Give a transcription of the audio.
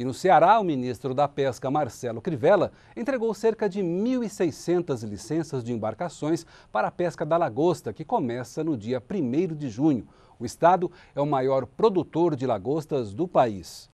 E no Ceará, o ministro da Pesca, Marcelo Crivella, entregou cerca de 1.600 licenças de embarcações para a pesca da lagosta, que começa no dia 1 de junho. O estado é o maior produtor de lagostas do país.